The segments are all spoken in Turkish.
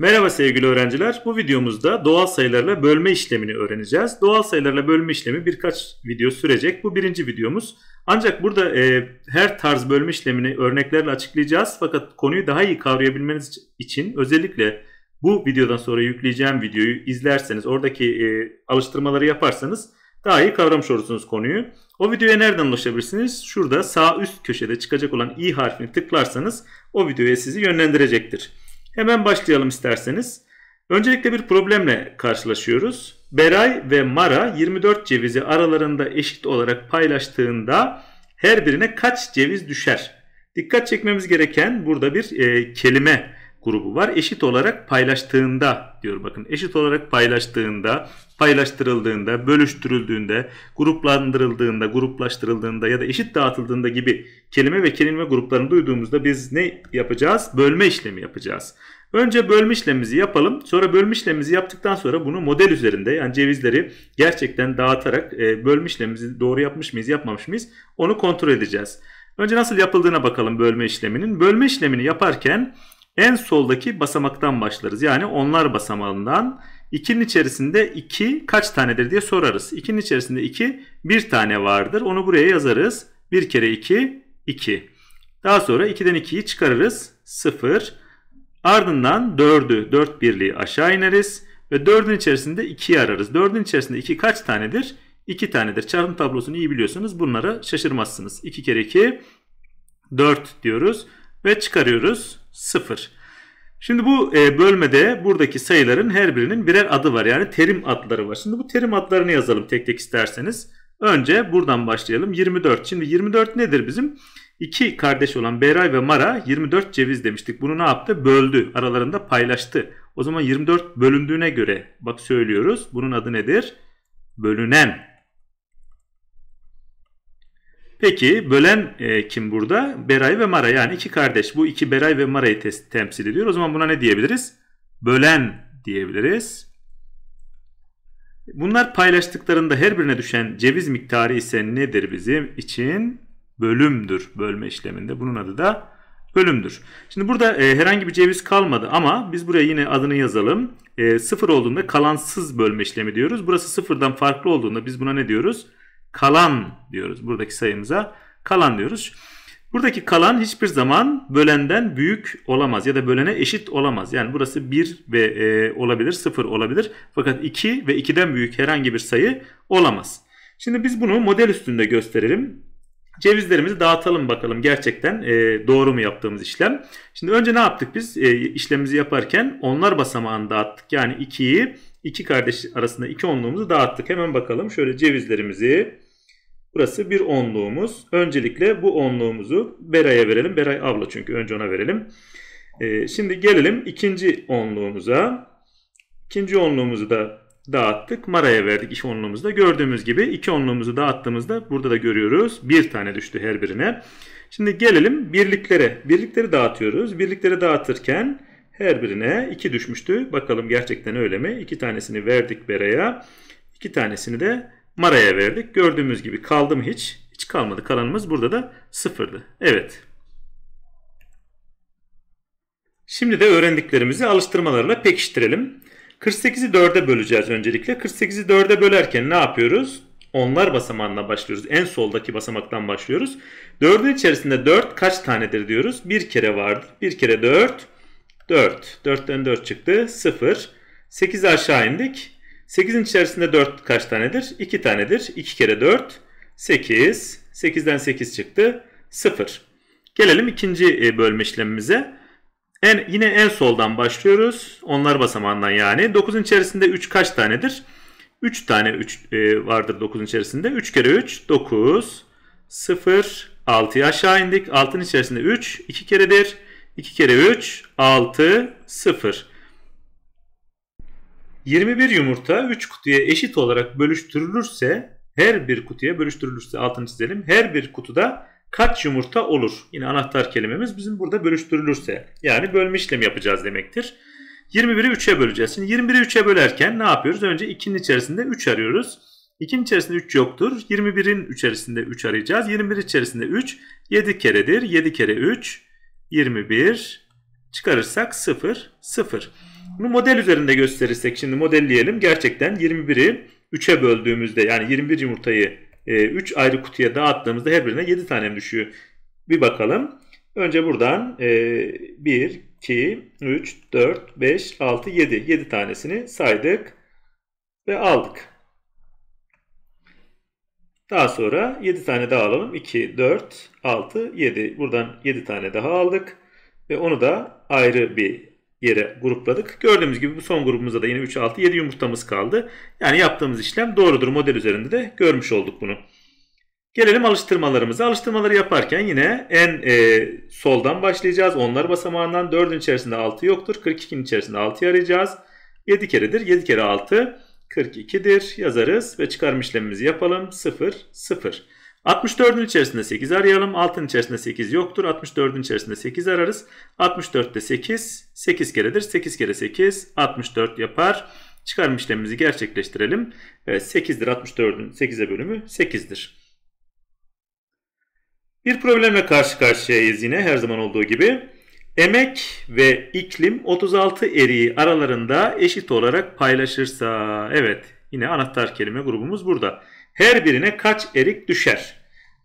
Merhaba sevgili öğrenciler. Bu videomuzda doğal sayılarla bölme işlemini öğreneceğiz. Doğal sayılarla bölme işlemi birkaç video sürecek. Bu birinci videomuz. Ancak burada e, her tarz bölme işlemini örneklerle açıklayacağız. Fakat konuyu daha iyi kavrayabilmeniz için özellikle bu videodan sonra yükleyeceğim videoyu izlerseniz, oradaki e, alıştırmaları yaparsanız daha iyi kavramış olursunuz konuyu. O videoya nereden ulaşabilirsiniz? Şurada sağ üst köşede çıkacak olan i harfini tıklarsanız o videoya sizi yönlendirecektir. Hemen başlayalım isterseniz. Öncelikle bir problemle karşılaşıyoruz. Beray ve Mara 24 cevizi aralarında eşit olarak paylaştığında her birine kaç ceviz düşer? Dikkat çekmemiz gereken burada bir e, kelime grubu var. Eşit olarak paylaştığında diyor bakın eşit olarak paylaştığında, paylaştırıldığında, bölüştürüldüğünde, gruplandırıldığında, gruplaştırıldığında ya da eşit dağıtıldığında gibi kelime ve kelime gruplarını duyduğumuzda biz ne yapacağız? Bölme işlemi yapacağız. Önce bölme işlemimizi yapalım. Sonra bölme işlemimizi yaptıktan sonra bunu model üzerinde yani cevizleri gerçekten dağıtarak e, bölme işlemimizi doğru yapmış mıyız yapmamış mıyız onu kontrol edeceğiz. Önce nasıl yapıldığına bakalım bölme işleminin. Bölme işlemini yaparken en soldaki basamaktan başlarız. Yani onlar basamağından 2'nin içerisinde 2 kaç tanedir diye sorarız. İkinin içerisinde 2 bir tane vardır. Onu buraya yazarız. 1 kere 2 2. Daha sonra 2'den 2'yi çıkarırız. 0. Ardından 4'ü 4 birliği aşağı ineriz. Ve 4'ün içerisinde 2'yi ararız. 4'ün içerisinde 2 kaç tanedir? 2 tanedir. Çarpım tablosunu iyi biliyorsunuz. Bunlara şaşırmazsınız. 2 kere 2 4 diyoruz ve çıkarıyoruz 0. Şimdi bu e, bölmede buradaki sayıların her birinin birer adı var. Yani terim adları var. Şimdi bu terim adlarını yazalım tek tek isterseniz. Önce buradan başlayalım. 24. Şimdi 24 nedir bizim? İki kardeş olan Beray ve Mara 24 ceviz demiştik. Bunu ne yaptı? Böldü. Aralarında paylaştı. O zaman 24 bölündüğüne göre bak söylüyoruz. Bunun adı nedir? Bölünen Peki bölen e, kim burada? Beray ve Mara yani iki kardeş. Bu iki Beray ve Mara'yı temsil ediyor. O zaman buna ne diyebiliriz? Bölen diyebiliriz. Bunlar paylaştıklarında her birine düşen ceviz miktarı ise nedir bizim için? Bölümdür bölme işleminde. Bunun adı da bölümdür. Şimdi burada e, herhangi bir ceviz kalmadı ama biz buraya yine adını yazalım. E, sıfır olduğunda kalansız bölme işlemi diyoruz. Burası sıfırdan farklı olduğunda biz buna ne diyoruz? kalan diyoruz buradaki sayımıza. Kalan diyoruz. Buradaki kalan hiçbir zaman bölenden büyük olamaz ya da bölene eşit olamaz. Yani burası 1 ve e, olabilir, 0 olabilir. Fakat 2 ve 2'den büyük herhangi bir sayı olamaz. Şimdi biz bunu model üstünde gösterelim. Cevizlerimizi dağıtalım bakalım gerçekten e, doğru mu yaptığımız işlem. Şimdi önce ne yaptık biz e, işlemimizi yaparken onlar basamağını dağıttık. Yani 2'yi iki kardeş arasında iki onluğumuzu dağıttık. Hemen bakalım şöyle cevizlerimizi. Burası bir onluğumuz. Öncelikle bu onluğumuzu Beray'a verelim. Beray abla çünkü önce ona verelim. Ee, şimdi gelelim ikinci onluğumuza. İkinci onluğumuzu da dağıttık. Mara'ya verdik iş onluğumuzda. Gördüğümüz gibi iki onluğumuzu dağıttığımızda burada da görüyoruz. Bir tane düştü her birine. Şimdi gelelim birliklere. Birlikleri dağıtıyoruz. Birlikleri dağıtırken her birine 2 düşmüştü. Bakalım gerçekten öyle mi? 2 tanesini verdik Bera'ya. 2 tanesini de Mara'ya verdik. Gördüğümüz gibi kaldı mı hiç? Hiç kalmadı. Kalanımız burada da sıfırdı. Evet. Şimdi de öğrendiklerimizi alıştırmalarla pekiştirelim. 48'i 4'e böleceğiz öncelikle. 48'i 4'e bölerken ne yapıyoruz? Onlar basamağından başlıyoruz. En soldaki basamaktan başlıyoruz. 4'ün içerisinde 4 kaç tanedir diyoruz. Bir kere vardır. Bir kere 4. 4. 4'ten 4 çıktı. 0. 8'e aşağı indik. 8'in içerisinde 4 kaç tanedir? 2 tanedir. 2 kere 4. 8. 8'den 8 çıktı. 0. Gelelim ikinci e, bölme işlemimize. En, yine en soldan başlıyoruz. Onlar basamağından yani. 9'un içerisinde 3 kaç tanedir? 3 tane 3 e, vardır 9'un içerisinde. 3 kere 3 9 0 6'ya aşağı indik. 6'nın içerisinde 3 2 kere 1 2 kere 3 6 0. 21 yumurta 3 kutuya eşit olarak bölüştürülürse her bir kutuya bölüştürülürse altını çizelim. Her bir kutuda kaç yumurta olur? Yine anahtar kelimemiz bizim burada bölüştürülürse. Yani bölme işlemi yapacağız demektir. 21'i 3'e böleceğiz. Şimdi 21'i 3'e bölerken ne yapıyoruz? Önce 2'nin içerisinde 3 arıyoruz. 2'nin içerisinde 3 yoktur. 21'in içerisinde 3 arayacağız. 21 içerisinde 3 7 keredir. 7 kere 3 21 çıkarırsak 0 0. Bunu model üzerinde gösterirsek şimdi modelleyelim. Gerçekten 21'i 3'e böldüğümüzde yani 21 yumurtayı e, 3 ayrı kutuya dağıttığımızda her birine 7 tane düşüyor. Bir bakalım. Önce buradan e, 1, 2, 3, 4, 5, 6, 7. 7 tanesini saydık ve aldık. Daha sonra 7 tane daha alalım. 2, 4, 6, 7. Buradan 7 tane daha aldık. Ve onu da ayrı bir yere grupladık. Gördüğümüz gibi bu son grubumuzda da yine 3, 6, 7 yumurtamız kaldı. Yani yaptığımız işlem doğrudur. Model üzerinde de görmüş olduk bunu. Gelelim alıştırmalarımıza. Alıştırmaları yaparken yine en e, soldan başlayacağız. Onlar basamağından 4'ün içerisinde 6 yoktur. 42'nin içerisinde 6'yı arayacağız. 7 keredir. 7 kere 6. 42'dir. Yazarız ve çıkarım işlemimizi yapalım. 0, 0. 64'ün içerisinde 8 arayalım. 6'ın içerisinde 8 yoktur. 64'ün içerisinde 8 ararız. 64'te 8, 8 keredir. 8 kere 8, 64 yapar. Çıkarım işlemimizi gerçekleştirelim. Evet 8'dir 64'ün 8'e bölümü 8'dir. Bir problemle karşı karşıyayız yine her zaman olduğu gibi. Emek ve iklim 36 eriği aralarında eşit olarak paylaşırsa. Evet yine anahtar kelime grubumuz burada. Her birine kaç erik düşer?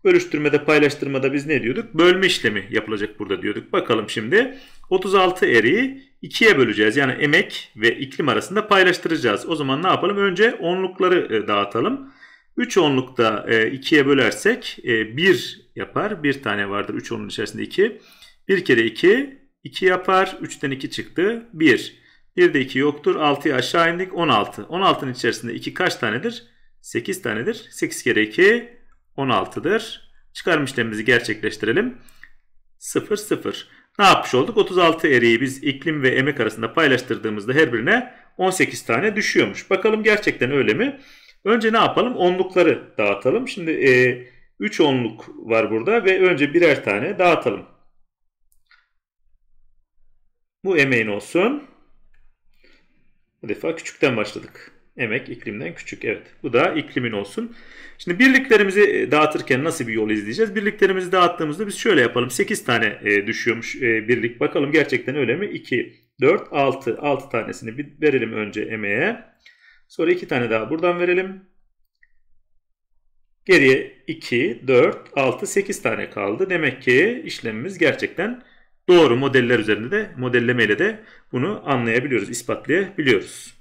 Bölüştürmede paylaştırmada biz ne diyorduk? Bölme işlemi yapılacak burada diyorduk. Bakalım şimdi 36 eriği ikiye böleceğiz. Yani emek ve iklim arasında paylaştıracağız. O zaman ne yapalım? Önce onlukları e, dağıtalım. 3 onlukta 2'ye e, bölersek 1 e, yapar. 1 tane vardır 3 onun içerisinde 2. 1 kere 2 2 yapar. 3'ten 2 çıktı. 1. 1 de 2 yoktur. 6'ya aşağı indik. 16. 16'nın içerisinde 2 kaç tanedir? 8 tanedir. 8 kere 2 16'dır. Çıkarım işlemimizi gerçekleştirelim. 0 0. Ne yapmış olduk? 36 eriyi biz iklim ve emek arasında paylaştırdığımızda her birine 18 tane düşüyormuş. Bakalım gerçekten öyle mi? Önce ne yapalım? Onlukları dağıtalım. Şimdi e, 3 onluk var burada ve önce birer tane dağıtalım. Bu emeğin olsun. Bu defa küçükten başladık. Emek iklimden küçük evet. Bu da iklimin olsun. Şimdi birliklerimizi e, dağıtırken nasıl bir yol izleyeceğiz? Birliklerimizi dağıttığımızda biz şöyle yapalım. 8 tane e, düşüyormuş e, birlik. Bakalım gerçekten öyle mi? 2, 4, 6. 6 tanesini bir verelim önce emeğe. Sonra 2 tane daha buradan verelim. Geriye 2, 4, 6, 8 tane kaldı. Demek ki işlemimiz gerçekten doğru modeller üzerinde de modellemeyle de bunu anlayabiliyoruz, ispatlayabiliyoruz.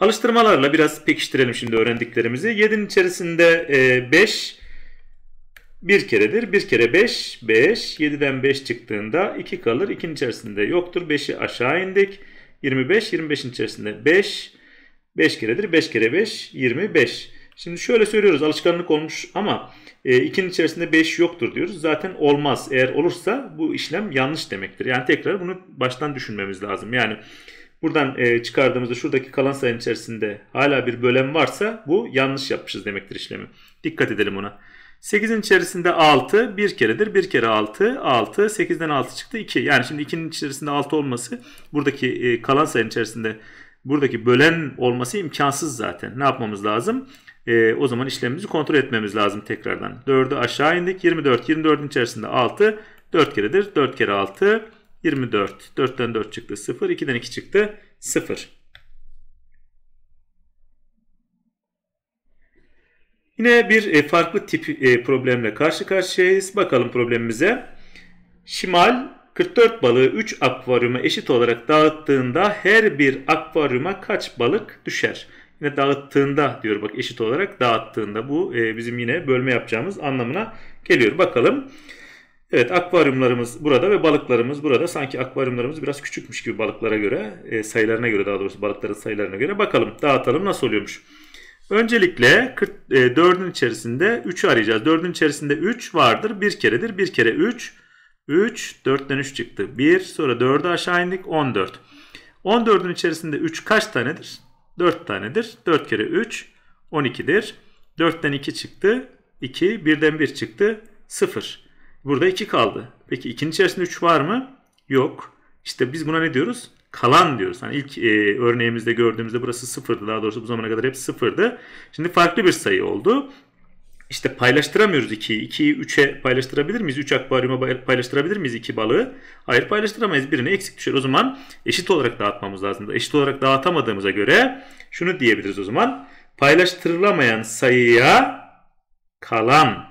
Alıştırmalarla biraz pekiştirelim şimdi öğrendiklerimizi. 7'nin içerisinde 5 e, bir keredir. Bir kere 5, 5. 7'den 5 çıktığında 2 kalır. 2'nin içerisinde yoktur. 5'i aşağı indik. 25, 25'in içerisinde 5. 5 keredir. 5 kere 5, 25. Şimdi şöyle söylüyoruz alışkanlık olmuş ama 2'nin e, içerisinde 5 yoktur diyoruz. Zaten olmaz. Eğer olursa bu işlem yanlış demektir. Yani tekrar bunu baştan düşünmemiz lazım. Yani buradan e, çıkardığımızda şuradaki kalan sayının içerisinde hala bir bölen varsa bu yanlış yapmışız demektir işlemi. Dikkat edelim ona. 8'in içerisinde 6 bir keredir. bir kere 6, 6. 8'den 6 çıktı 2. Yani şimdi 2'nin içerisinde 6 olması buradaki e, kalan sayının içerisinde buradaki bölen olması imkansız zaten. Ne yapmamız lazım? E, o zaman işlemimizi kontrol etmemiz lazım tekrardan. 4'ü aşağı indik. 24. 24'ün içerisinde 6. 4 keredir. 4 kere 6. 24. 4'ten 4 çıktı 0. 2'den 2 çıktı 0. Yine bir e, farklı tip e, problemle karşı karşıyayız. Bakalım problemimize. Şimal 44 balığı 3 akvaryuma eşit olarak dağıttığında her bir akvaryuma kaç balık düşer? ve dağıttığında diyor bak eşit olarak dağıttığında bu e, bizim yine bölme yapacağımız anlamına geliyor. Bakalım. Evet akvaryumlarımız burada ve balıklarımız burada. Sanki akvaryumlarımız biraz küçükmüş gibi balıklara göre e, sayılarına göre daha doğrusu balıkların sayılarına göre bakalım dağıtalım nasıl oluyormuş. Öncelikle 40, 4'ün e, içerisinde 3'ü arayacağız. 4'ün içerisinde 3 vardır. Bir keredir. Bir kere 3. 3. 4'ten 3 çıktı. 1. Sonra 4'ü aşağı indik. 14. 14'ün içerisinde 3 kaç tanedir? 4 tanedir. 4 kere 3 12'dir. 4'ten 2 çıktı. 2. birden 1 çıktı. 0. Burada 2 kaldı. Peki 2'nin içerisinde 3 var mı? Yok. İşte biz buna ne diyoruz? Kalan diyoruz. Hani ilk e, örneğimizde gördüğümüzde burası sıfırdı. Daha doğrusu bu zamana kadar hep sıfırdı. Şimdi farklı bir sayı oldu. İşte paylaştıramıyoruz 2'yi. 2'yi 3'e paylaştırabilir miyiz? 3 akvaryuma paylaştırabilir miyiz 2 balığı? Hayır paylaştıramayız. Birine eksik düşer. O zaman eşit olarak dağıtmamız lazım. Eşit olarak dağıtamadığımıza göre şunu diyebiliriz o zaman. Paylaştırılamayan sayıya kalan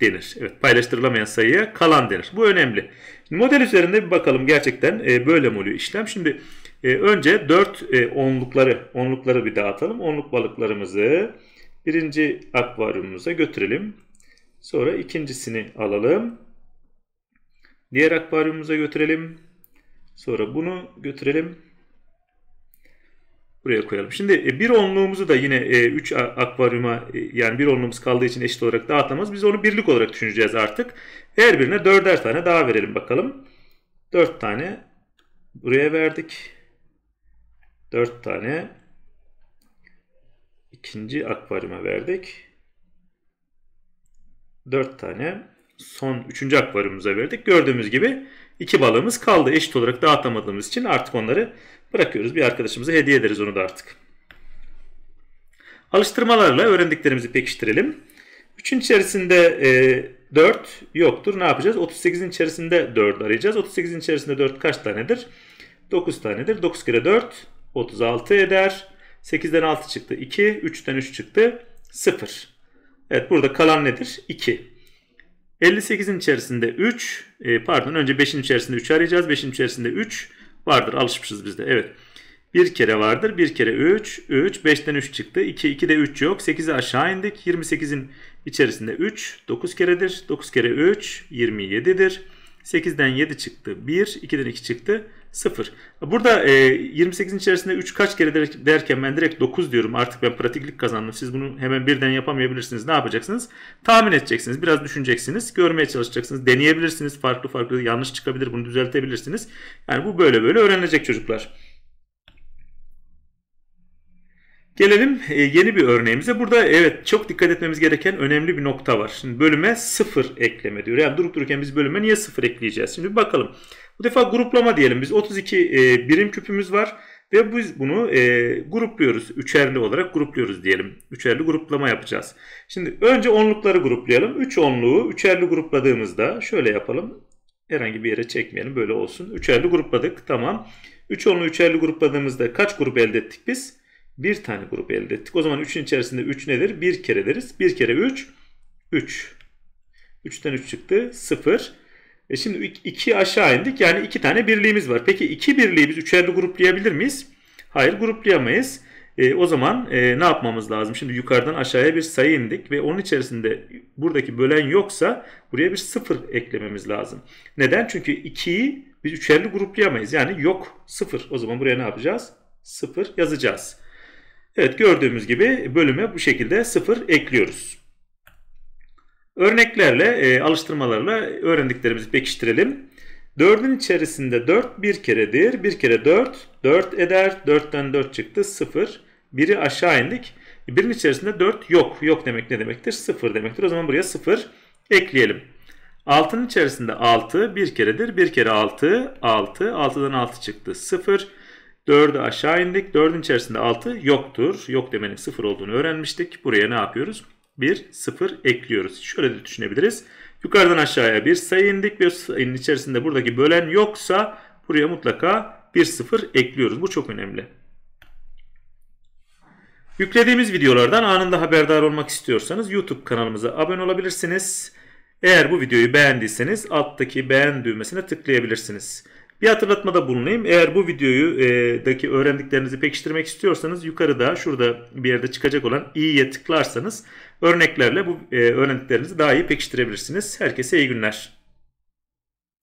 denir. Evet paylaştırılamayan sayıya kalan denir. Bu önemli. Model üzerinde bir bakalım gerçekten e, böyle mi oluyor işlem. Şimdi e, önce 4 e, onlukları, onlukları bir dağıtalım. Onluk balıklarımızı birinci akvaryumumuza götürelim. Sonra ikincisini alalım. Diğer akvaryumumuza götürelim. Sonra bunu götürelim. Buraya koyalım. Şimdi e, bir onluğumuzu da yine 3 e, akvaryuma e, yani bir onluğumuz kaldığı için eşit olarak dağıtamaz. Biz onu birlik olarak düşüneceğiz artık. Her birine 4'er tane daha verelim bakalım. 4 tane buraya verdik. 4 tane ikinci akvaryuma verdik. 4 tane son 3. akvaryumumuza verdik. Gördüğümüz gibi 2 balığımız kaldı. Eşit olarak dağıtamadığımız için artık onları bırakıyoruz. Bir arkadaşımıza hediye ederiz onu da artık. Alıştırmalarla öğrendiklerimizi pekiştirelim. 3'ün içerisinde e, yoktur. Ne yapacağız? 38'in içerisinde 4 arayacağız. 38'in içerisinde 4 kaç tanedir? 9 tanedir. 9 kere 4 36 eder. 8'den 6 çıktı 2. 3'ten 3 çıktı 0. Evet burada kalan nedir? 2. 58'in içerisinde 3 e, pardon önce 5'in içerisinde 3 arayacağız. 5'in içerisinde 3 vardır. Alışmışız biz de. Evet. 1 kere vardır. 1 kere 3. 3. 5'ten 3 çıktı. 2. 2'de 3 yok. 8'e aşağı indik. 28'in içerisinde 3. 9 keredir. 9 kere 3. 27'dir. 8'den 7 çıktı. 1. 2'den 2 çıktı. 0. Burada e, 28'in içerisinde 3 kaç kere der, derken ben direkt 9 diyorum. Artık ben pratiklik kazandım. Siz bunu hemen birden yapamayabilirsiniz. Ne yapacaksınız? Tahmin edeceksiniz. Biraz düşüneceksiniz. Görmeye çalışacaksınız. Deneyebilirsiniz. Farklı farklı yanlış çıkabilir. Bunu düzeltebilirsiniz. Yani bu böyle böyle öğrenecek çocuklar. Gelelim e, yeni bir örneğimize. Burada evet çok dikkat etmemiz gereken önemli bir nokta var. Şimdi bölüme sıfır ekleme diyor. Yani durup dururken biz bölüme niye sıfır ekleyeceğiz? Şimdi bir bakalım. Bu defa gruplama diyelim. Biz 32 e, birim küpümüz var ve biz bunu e, grupluyoruz. Üçerli olarak grupluyoruz diyelim. Üçerli gruplama yapacağız. Şimdi önce onlukları gruplayalım. 3 onluğu üçerli grupladığımızda şöyle yapalım. Herhangi bir yere çekmeyelim böyle olsun. Üçerli grupladık tamam. 3 onlu üçerli grupladığımızda kaç grup elde ettik biz? Bir tane grup elde ettik. O zaman 3'ün içerisinde 3 nedir? 1 kere deriz. 1 kere 3, 3. 3'ten 3 çıktı, 0. E şimdi 2 aşağı indik. Yani 2 tane birliğimiz var. Peki 2 birliği biz üçerli gruplayabilir miyiz? Hayır gruplayamayız. E, o zaman e, ne yapmamız lazım? Şimdi yukarıdan aşağıya bir sayı indik ve onun içerisinde buradaki bölen yoksa buraya bir sıfır eklememiz lazım. Neden? Çünkü 2'yi biz üçerli gruplayamayız. Yani yok sıfır. O zaman buraya ne yapacağız? Sıfır yazacağız. Evet gördüğümüz gibi bölüme bu şekilde 0 ekliyoruz. Örneklerle, e, alıştırmalarla öğrendiklerimizi pekiştirelim. 4'ün içerisinde 4 bir keredir. 1 kere 4, 4 eder. 4'ten 4 çıktı 0. 1'i aşağı indik. 1'in içerisinde 4 yok. Yok demek ne demektir? 0 demektir. O zaman buraya 0 ekleyelim. 6'nın içerisinde 6 bir keredir. 1 kere 6, 6. 6'dan 6 çıktı 0. 4'ü aşağı indik. 4'ün içerisinde 6 yoktur. Yok demenin 0 olduğunu öğrenmiştik. Buraya ne yapıyoruz? 1, 0 ekliyoruz. Şöyle de düşünebiliriz. Yukarıdan aşağıya bir sayı indik ve sayının içerisinde buradaki bölen yoksa buraya mutlaka 1, 0 ekliyoruz. Bu çok önemli. Yüklediğimiz videolardan anında haberdar olmak istiyorsanız YouTube kanalımıza abone olabilirsiniz. Eğer bu videoyu beğendiyseniz alttaki beğen düğmesine tıklayabilirsiniz. Bir hatırlatmada bulunayım. Eğer bu videoyu e, daki öğrendiklerinizi pekiştirmek istiyorsanız yukarıda şurada bir yerde çıkacak olan i'ye tıklarsanız örneklerle bu e, öğrendiklerinizi daha iyi pekiştirebilirsiniz. Herkese iyi günler.